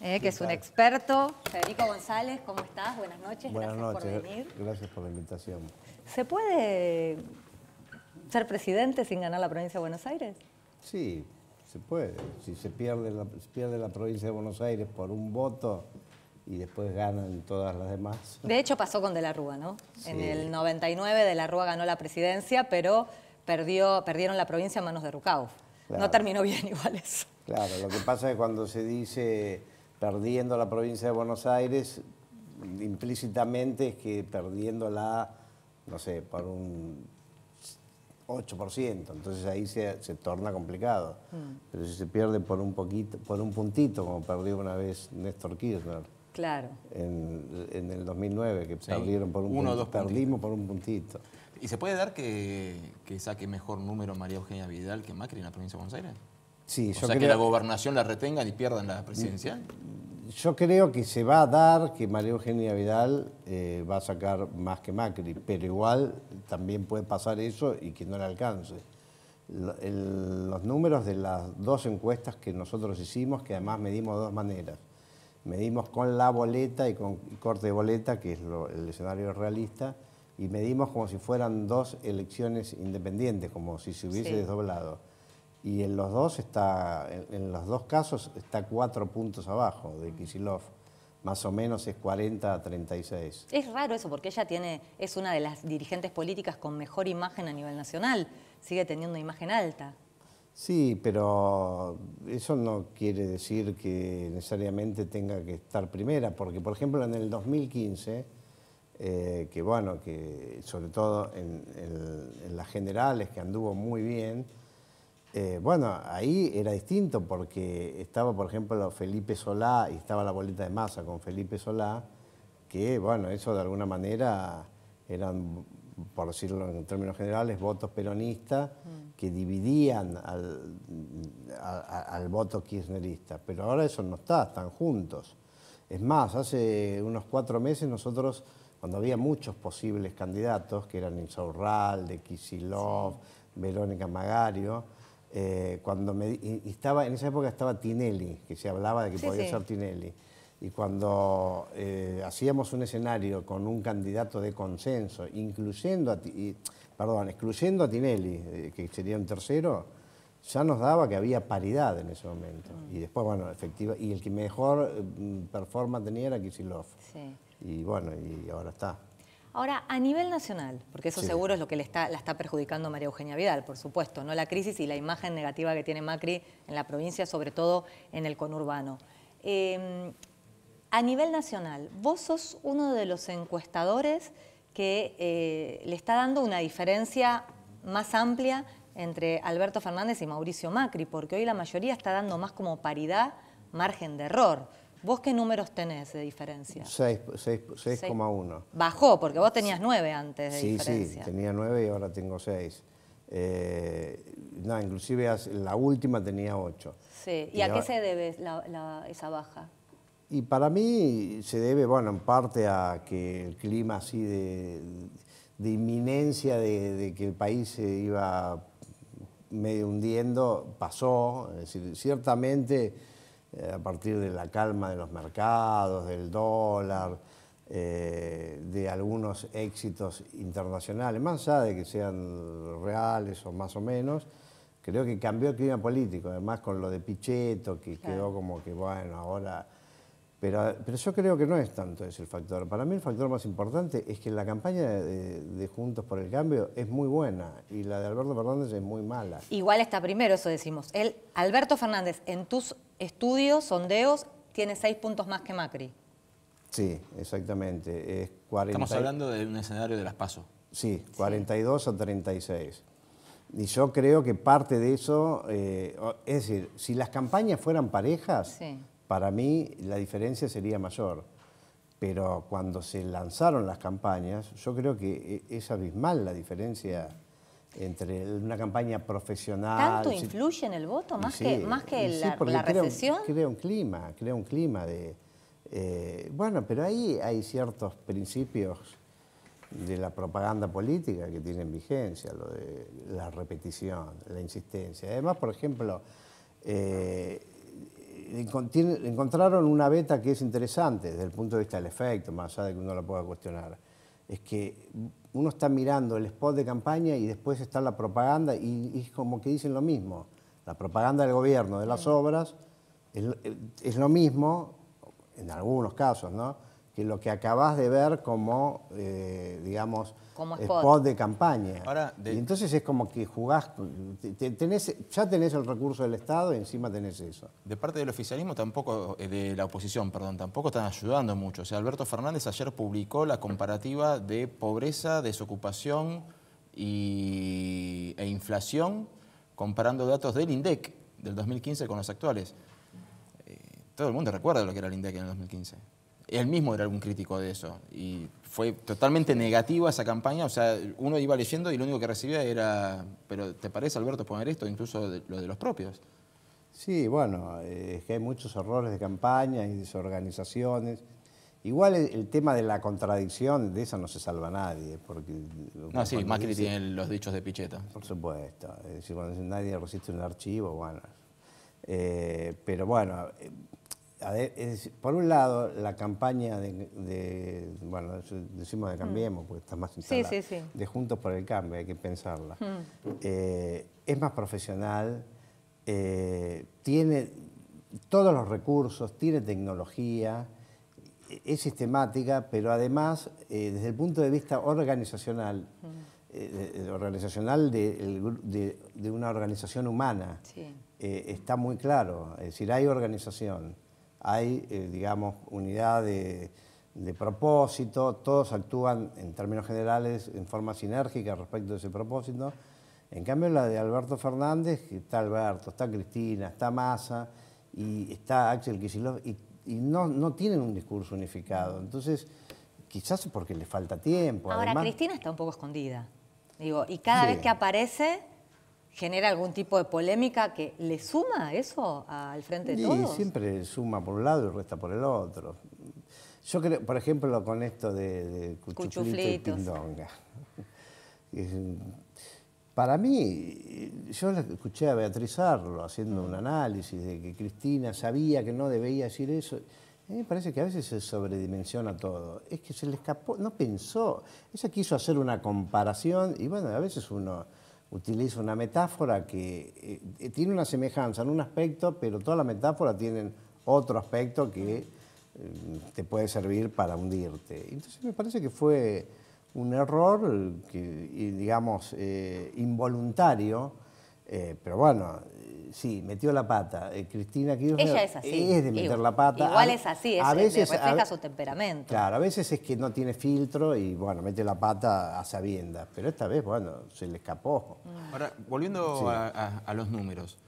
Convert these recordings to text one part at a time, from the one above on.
¿eh? que es un experto. Federico González, ¿cómo estás? Buenas noches, Buenas gracias por venir. Gracias por la invitación. ¿Se puede ser presidente sin ganar la provincia de Buenos Aires? Sí, se puede. Si se pierde la, pierde la provincia de Buenos Aires por un voto y después ganan todas las demás. De hecho pasó con De la Rúa, ¿no? En el 99 De la Rúa ganó la presidencia, pero perdió, perdieron la provincia a manos de Rucao. No terminó bien igual eso. Claro, lo que pasa es cuando se dice perdiendo la provincia de Buenos Aires, implícitamente es que perdiéndola, no sé, por un 8%, entonces ahí se, torna complicado. Mm. Pero si se pierde por un poquito, por un puntito, como perdió una vez Néstor Kirchner. Claro. En, el 2009, que perdieron por un Uno, perdimos por un puntito. ¿Y se puede dar que saque mejor número María Eugenia Vidal que Macri en la provincia de Buenos Aires? o sea, que la gobernación la retengan y pierdan la presidencia. Yo creo que se va a dar que María Eugenia Vidal eh, va a sacar más que Macri, pero igual también puede pasar eso y que no le alcance. los números de las dos encuestas que nosotros hicimos, que además medimos de dos maneras. Medimos con la boleta y con corte de boleta, que es el escenario realista, y medimos como si fueran dos elecciones independientes, como si se hubiese desdoblado y en los dos está, en, los dos casos está cuatro puntos abajo de Kisilov. Más o menos es 40 a 36. Es raro eso, porque ella tiene, es una de las dirigentes políticas con mejor imagen a nivel nacional. Sigue teniendo imagen alta. Sí, pero eso no quiere decir que necesariamente tenga que estar primera, porque por ejemplo en el 2015, eh, que bueno, que sobre todo en las generales, que anduvo muy bien, eh, bueno, ahí era distinto porque estaba, por ejemplo, Felipe Solá y estaba la boleta de masa con Felipe Solá, que, bueno, eso de alguna manera eran, por decirlo en términos generales, votos peronistas mm. que dividían al, voto kirchnerista. Pero ahora eso no está, están juntos. Es más, hace unos cuatro meses nosotros, cuando había muchos posibles candidatos, que eran de Kisilov, Verónica Magario, eh, cuando me, estaba, en esa época estaba Tinelli, que se hablaba de que podía ser Tinelli. Y cuando eh, hacíamos un escenario con un candidato de consenso, incluyendo a, perdón, excluyendo a Tinelli, eh, que sería un tercero, ya nos daba que había paridad en ese momento. Mm. Y después, bueno, efectiva, y el que mejor mm, performance tenía era Kisilov. Sí. Y bueno, y ahora está. Ahora, a nivel nacional, porque eso seguro es lo que le está, la está perjudicando a María Eugenia Vidal, por supuesto, ¿no? La crisis y la imagen negativa que tiene Macri en la provincia, sobre todo en el conurbano. Em, a nivel nacional, vos sos uno de los encuestadores que eh, le está dando una diferencia más amplia entre Alberto Fernández y Mauricio Macri, porque hoy la mayoría está dando más como paridad, margen de error. ¿Vos qué números tenés de diferencia? 6,1. Bajó, porque vos tenías 9 antes de diferencia. Sí, tenía 9 y ahora tengo 6. Eh, inclusive la última tenía 8. ¿Y, a qué se debe esa baja? Y para mí se debe, bueno, en parte a que el clima así de, de inminencia de, de, que el país se iba medio hundiendo pasó. Es decir, ciertamente eh, a partir de la calma de los mercados, del dólar, eh, de algunos éxitos internacionales, más allá de que sean reales o más o menos, creo que cambió el clima político, además con lo de Pichetto, que quedó como que, bueno, ahora pero, yo creo que no es tanto ese el factor. Para mí el factor más importante es que la campaña de, Juntos por el Cambio es muy buena y la de Alberto Fernández es muy mala. Igual está primero, eso decimos. El, Alberto Fernández, en tus estudios, sondeos, tiene seis puntos más que Macri. Sí, exactamente. Es Estamos hablando de un escenario de las pasos. Sí, 42 a 36. Y yo creo que parte de eso, eh, es decir, si las campañas fueran parejas, para mí la diferencia sería mayor, pero cuando se lanzaron las campañas, yo creo que e, es abismal la diferencia entre una campaña profesional. ¿Tanto influye en el voto más que, más que la, recesión? Un, crea un clima, crea un clima de... Eh, bueno, pero ahí hay ciertos principios de la propaganda política que tienen vigencia, lo de la repetición, la insistencia. Además, por ejemplo, eh, encontraron una beta que es interesante desde el punto de vista del efecto, más allá de que uno la pueda cuestionar. Es que uno está mirando el spot de campaña y después está la propaganda y, es como que dicen lo mismo. La propaganda del gobierno, de las obras, es, es lo mismo, en algunos casos, ¿no? que lo que acabás de ver como, eh, digamos, como eh, spot. de campaña. Y entonces es como que jugás, ya tenés el recurso del Estado y encima tenés eso. De parte del oficialismo tampoco, eh, de la oposición, perdón, tampoco están ayudando mucho. O sea, Alberto Fernández ayer publicó la comparativa de pobreza, desocupación e inflación comparando datos del INDEC del 2015 con los actuales. todo el mundo recuerda lo que era el INDEC en el 2015 él mismo era algún crítico de eso. Y fue totalmente negativa esa campaña. O sea, uno iba leyendo y lo único que recibía era, pero ¿te parece, Alberto, poner esto? Incluso lo de los propios. Sí, bueno, es eh, que hay muchos errores de campaña y desorganizaciones. Igual el, tema de la contradicción, de eso no se salva nadie. Porque no, sí, Macri tiene los dichos de Picheta. Por supuesto. si nadie resiste un archivo, bueno. Eh, pero bueno, por un lado, la campaña de, bueno, decimos de Cambiemos, mm. porque está más instalada, de Juntos por el Cambio, hay que pensarla. Mm. Eh, es más profesional, eh, tiene todos los recursos, tiene tecnología, e-, es sistemática, pero además, eh, desde el punto de vista organizacional, mm. organizacional de, una organización humana, está muy claro. Es decir, hay organización hay, eh, digamos, unidad de, propósito, todos actúan en términos generales en forma sinérgica respecto de ese propósito. En cambio, la de Alberto Fernández, está Alberto, está Cristina, está Massa y está Axel Kicillof, y, no, tienen un discurso unificado. Entonces, quizás porque le falta tiempo. Ahora, Cristina está un poco escondida. Digo, y cada vez que aparece genera algún tipo de polémica que le suma eso al frente de sí, siempre suma por un lado y resta por el otro. Yo creo, por ejemplo, con esto de, de y pindonga. Para mí, yo escuché a Beatriz Arlo haciendo un mm. análisis de que Cristina sabía que no debía decir eso. A mí me parece que a veces se sobredimensiona todo. Es que se le escapó, no pensó. Ella quiso hacer una comparación y bueno, a veces uno utiliza una metáfora que eh, eh, tiene una semejanza en un aspecto, pero toda la metáfora tiene otro aspecto que eh, te puede servir para hundirte. Entonces me parece que fue un error, que, digamos, involuntario, pero bueno, sí, metió la pata. Eh, Cristina Kirchner Ella es así. de meter igual, la pata. Igual es así, es, a veces, refleja su temperamento. Claro, a veces es que no tiene filtro y bueno, mete la pata a sabiendas. Pero esta vez, bueno, se le escapó. Mm. Ahora, volviendo a, los números.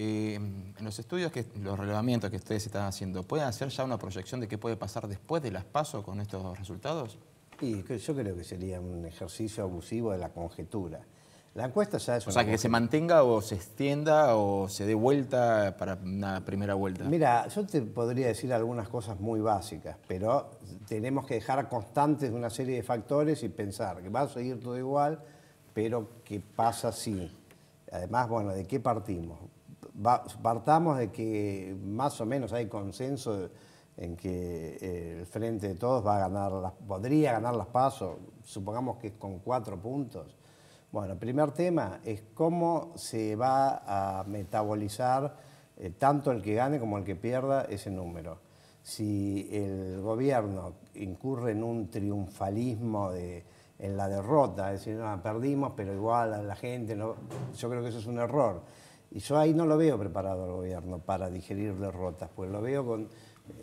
Eh, en los estudios, que los relevamientos que ustedes están haciendo, ¿pueden hacer ya una proyección de qué puede pasar después de las PASO con estos resultados? Sí, yo creo que sería un ejercicio abusivo de la conjetura. La encuesta ya es una O sea, que, se mantenga o se extienda o se dé vuelta para una primera vuelta. Mira, yo te podría decir algunas cosas muy básicas, pero tenemos que dejar constantes una serie de factores y pensar que va a seguir todo igual, pero ¿qué pasa si? Además, bueno, ¿de qué partimos? Partamos de que más o menos hay consenso en que eh, el Frente de Todos va a ganar, podría ganar las pasos, supongamos que con cuatro puntos bueno, el primer tema es cómo se va a metabolizar eh, tanto el que gane como el que pierda ese número. Si el gobierno incurre en un triunfalismo de, en la derrota, es decir, no, ah, perdimos, pero igual a la gente, no, yo creo que eso es un error. Y yo ahí no lo veo preparado el gobierno para digerir derrotas, pues lo veo con...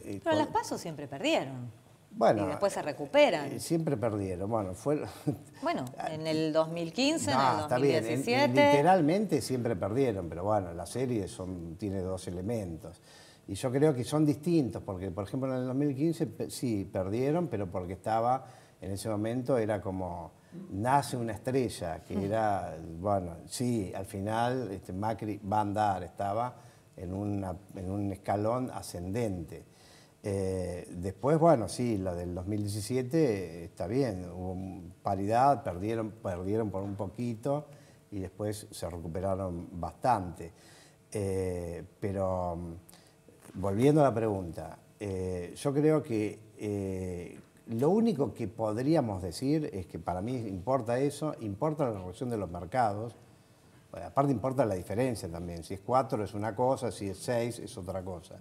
Eh, pero las pasos siempre perdieron. Bueno, y después se recuperan. Eh, siempre perdieron. Bueno, fue... bueno en el 2015, en el 2017. literalmente siempre perdieron, pero bueno, la serie son, tiene dos elementos. Y yo creo que son distintos, porque por ejemplo en el 2015 sí perdieron, pero porque estaba, en ese momento era como, nace una estrella, que mm. era, bueno, sí, al final este, Macri va a andar, estaba en, en un escalón ascendente. Eh, después, bueno, sí, la del 2017 eh, está bien, hubo paridad, perdieron, perdieron por un poquito y después se recuperaron bastante. Eh, pero mm, volviendo a la pregunta, yo creo que lo único que podríamos decir es que para mí importa eso, importa la relación de los mercados, aparte importa la diferencia también, si es 4 es una cosa, si es seis es otra cosa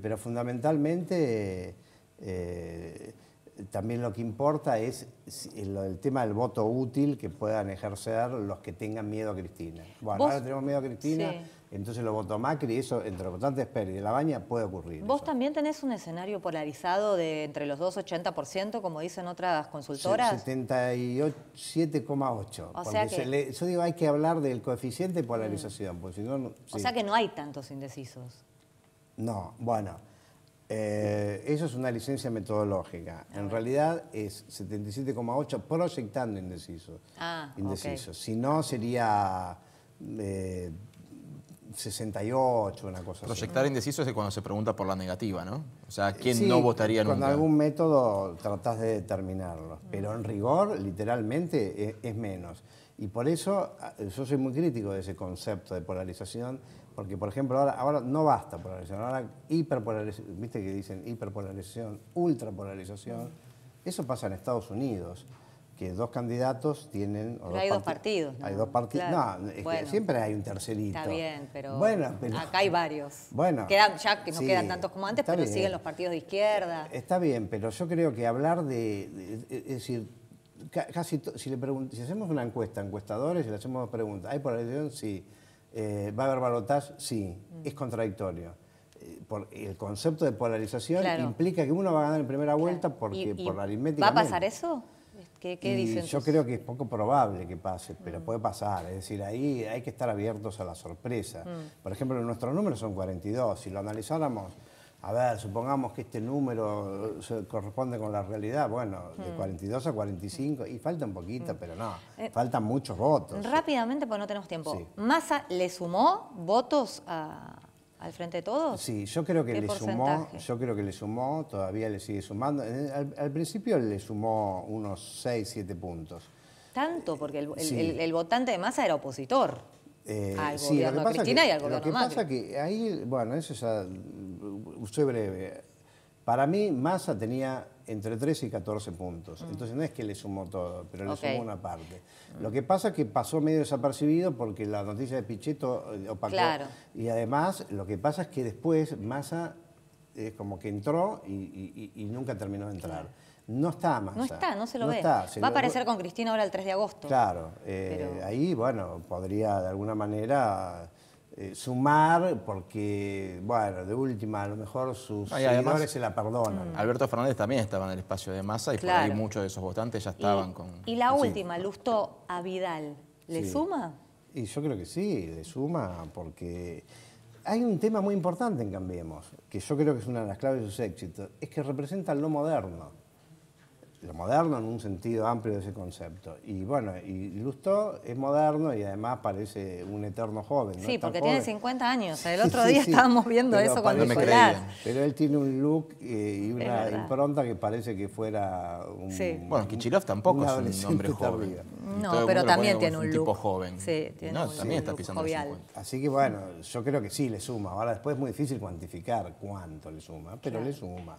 pero fundamentalmente eh, también lo que importa es el, tema del voto útil que puedan ejercer los que tengan miedo a Cristina. Bueno, ahora tenemos miedo a Cristina, entonces lo voto Macri, eso entre los votantes Pérez y La Baña puede ocurrir. Vos también tenés un escenario polarizado de entre los dos 80%, como dicen otras consultoras. 77,8. O sea que... yo digo, hay que hablar del coeficiente de mm. polarización, O sea que no hay tantos indecisos. No, bueno, eh, eso es una licencia metodológica. en realidad es 77,8 proyectando indeciso. Ah, indecisos, Si no, sería eh, 68, una cosa Proyectar indeciso es cuando se pregunta por la negativa, ¿no? O sea, ¿quién no votaría nunca? Con algún método tratás de determinarlo, pero en rigor, literalmente, e, es, menos. Y por eso yo soy muy crítico de ese concepto de polarización, porque, por ejemplo, ahora, ahora no basta polarización, ahora hiperpolarización, viste que dicen hiperpolarización, ultrapolarización, eso pasa en Estados Unidos que dos candidatos tienen... hay dos partidos. ¿no? Hay dos partidos. No, siempre hay un tercerito. Está bien, pero, acá hay varios. Bueno. Quedan, ya que no quedan tantos como antes, pero siguen los partidos de izquierda. Está bien, pero yo creo que hablar de... es decir, casi si, le si hacemos una encuesta, encuestadores, y le hacemos preguntas, ¿hay polarización? Sí. Eh, ¿Va a haber balotaje? Sí. Mm. Es contradictorio. Eh, por el concepto de polarización implica que uno va a ganar en primera vuelta porque por por aritmética. ¿Va a pasar eso? Yo creo que es poco probable que pase, pero mm. puede pasar. Es decir, ahí hay que estar abiertos a la sorpresa. Mm. Por ejemplo, nuestros números son 42. Si lo analizáramos, a ver, supongamos que este número corresponde con la realidad, bueno, de 42 mm. a 45, y falta un poquito, pero no, eh, faltan muchos votos. Rápidamente, porque no tenemos tiempo. masa ¿Massa le sumó votos a, al frente de todos? Sí, yo creo que le sumó, yo creo que le sumó, todavía le sigue sumando. Eh, al, principio le sumó unos 6, 7 puntos. Tanto, porque el, votante de masa era opositor. Eh, al sí, gobierno lo que pasa Cristina que, y al gobierno Lo que pasa que ahí, bueno, eso ya, usted breve. Para mí, Massa tenía entre 13 y 14 puntos. Mm. Entonces no es que le sumó todo, pero le sumó una parte. Mm. Lo que pasa es que pasó medio desapercibido porque la noticia de Pichetto eh, opacó. Claro. Y además, lo que pasa es que después Massa es eh, como que entró y, nunca terminó de entrar. No está Massa. No está, no se lo ve. Va a aparecer con Cristina ahora el 3 de agosto. Claro. Eh, ahí, bueno, podría de alguna manera eh, sumar, porque, bueno, de última, a lo mejor sus se la perdonan. Mm. Alberto Fernández también estaba en el espacio de masa y por ahí muchos de esos votantes ya estaban con... Y la última, Lusto a Vidal, ¿le suma? Y yo creo que sí, le suma, porque hay un tema muy importante en Cambiemos, que yo creo que es una de las claves de sus éxitos, es que representa lo moderno lo moderno en un sentido amplio de ese concepto. Y bueno, y Lustó es moderno y además parece un eterno joven. Sí, porque tiene 50 años. El otro día estábamos viendo eso cuando Nicolás. Pero él tiene un look eh, y una impronta que parece que fuera un... Sí. Bueno, Kichilov tampoco es un hombre joven. No, pero también tiene un, un look. joven. Sí, tiene un también está Así que bueno, yo creo que sí le suma. Ahora después es muy difícil cuantificar cuánto le suma, pero le suma.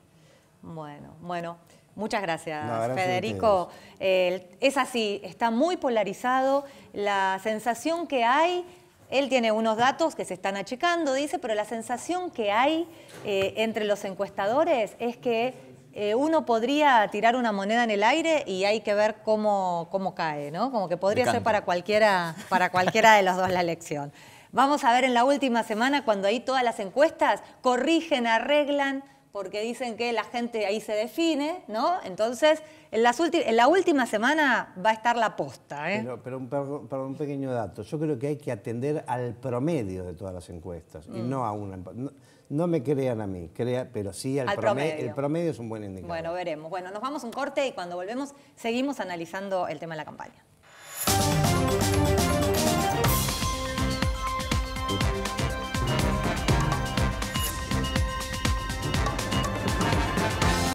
Bueno, bueno. Muchas gracias, Federico. es así, está muy polarizado. La sensación que hay, él tiene unos datos que se están achicando, dice, pero la sensación que hay eh, entre los encuestadores es que eh, uno podría tirar una moneda en el aire y hay que ver cómo, cómo cae, ¿no? Como que podría ser para cualquiera, para cualquiera de los dos la elección. Vamos a ver en la última semana cuando ahí todas las encuestas corrigen, arreglan porque dicen que la gente ahí se define, ¿no? Entonces, en, las en la última semana va a estar la posta. ¿eh? Pero, pero, un pequeño dato, yo creo que hay que atender al promedio de todas las encuestas y mm. no a una... No, me crean a mí, crea, pero sí al, promedio. El promedio es un buen indicador. Bueno, veremos. Bueno, nos vamos un corte y cuando volvemos seguimos analizando el tema de la campaña.